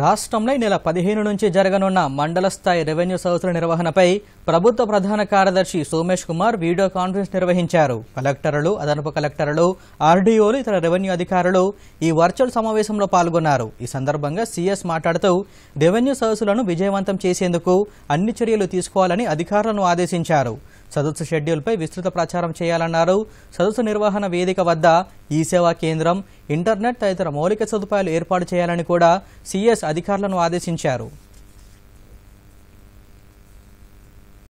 రాష్ట్రంలో నెల పదిహేను నుంచి జరగనున్న మండల స్థాయి రెవెన్యూ సౌతుల నిర్వహణపై ప్రభుత్వ ప్రధాన కార్యదర్శి సోమేష్ కుమార్ వీడియో కాన్ఫరెన్స్ నిర్వహించారు కలెక్టర్లు అదనపు కలెక్టర్లు ఆర్డీఓలు ఇతర రెవెన్యూ అధికారులు ఈ వర్చువల్ సమావేశంలో పాల్గొన్నారు ఈ సందర్భంగా సీఎస్ మాట్లాడుతూ రెవెన్యూ సదస్సులను విజయవంతం చేసేందుకు అన్ని చర్యలు తీసుకోవాలని అధికారులను ఆదేశించారు సదస్సు షెడ్యూల్పై విస్తృత ప్రచారం చేయాలన్నారు సదస్సు నిర్వహణ వేదిక వద్ద ఈ సేవా కేంద్రం ఇంటర్నెట్ తదితర మౌలిక సదుపాయాలు ఏర్పాటు చేయాలని కూడా సీఎస్ అధికారులను ఆదేశించారు